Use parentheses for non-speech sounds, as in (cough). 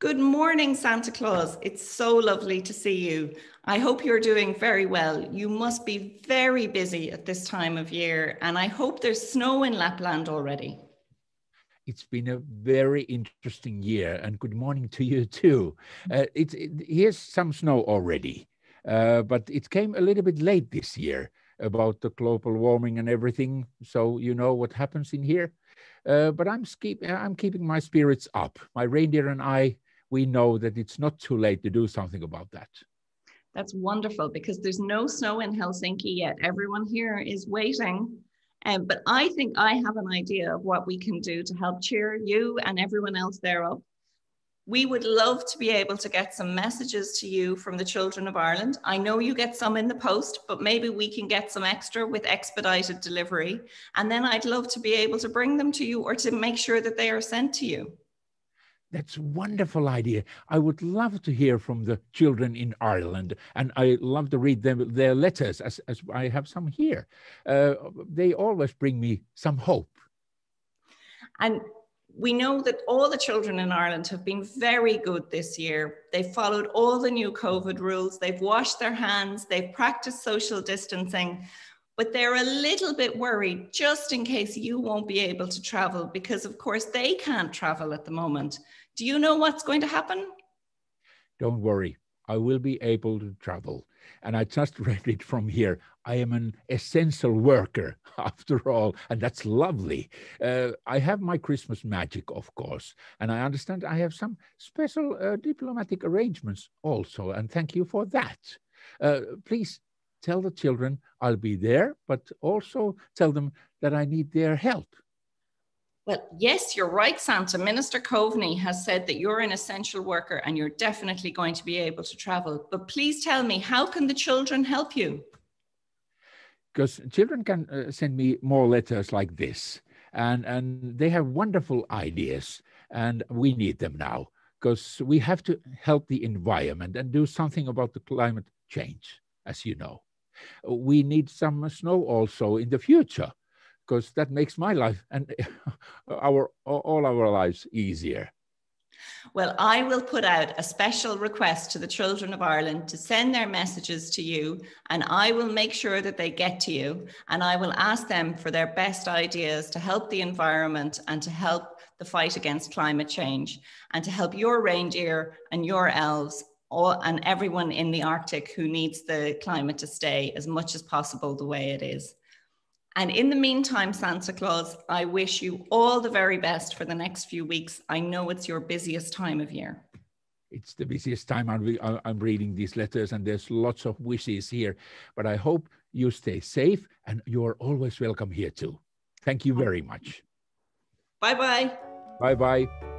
Good morning, Santa Claus. It's so lovely to see you. I hope you're doing very well. You must be very busy at this time of year, and I hope there's snow in Lapland already. It's been a very interesting year, and good morning to you too. Uh, it, here's some snow already, uh, but it came a little bit late this year about the global warming and everything. So you know what happens in here. Uh, but I'm, I'm keeping my spirits up. My reindeer and I we know that it's not too late to do something about that. That's wonderful because there's no snow in Helsinki yet. Everyone here is waiting. Um, but I think I have an idea of what we can do to help cheer you and everyone else there up. We would love to be able to get some messages to you from the children of Ireland. I know you get some in the post, but maybe we can get some extra with expedited delivery. And then I'd love to be able to bring them to you or to make sure that they are sent to you. That's a wonderful idea. I would love to hear from the children in Ireland, and I love to read them their letters, as, as I have some here. Uh, they always bring me some hope. And we know that all the children in Ireland have been very good this year. They've followed all the new COVID rules, they've washed their hands, they've practiced social distancing, but they're a little bit worried just in case you won't be able to travel because, of course, they can't travel at the moment. Do you know what's going to happen? Don't worry, I will be able to travel. And I just (laughs) read it from here. I am an essential worker, (laughs) after all, and that's lovely. Uh, I have my Christmas magic, of course, and I understand I have some special uh, diplomatic arrangements also, and thank you for that. Uh, please tell the children I'll be there, but also tell them that I need their help. Well, yes, you're right, Santa. Minister Coveney has said that you're an essential worker and you're definitely going to be able to travel. But please tell me, how can the children help you? Because children can uh, send me more letters like this, and, and they have wonderful ideas, and we need them now because we have to help the environment and do something about the climate change, as you know. We need some snow also in the future because that makes my life and (laughs) our all our lives easier. Well, I will put out a special request to the children of Ireland to send their messages to you, and I will make sure that they get to you. And I will ask them for their best ideas to help the environment and to help the fight against climate change and to help your reindeer and your elves all, and everyone in the Arctic who needs the climate to stay as much as possible the way it is. And in the meantime, Santa Claus, I wish you all the very best for the next few weeks. I know it's your busiest time of year. It's the busiest time I'm, re I'm reading these letters, and there's lots of wishes here. But I hope you stay safe, and you're always welcome here too. Thank you very much. Bye bye. Bye bye.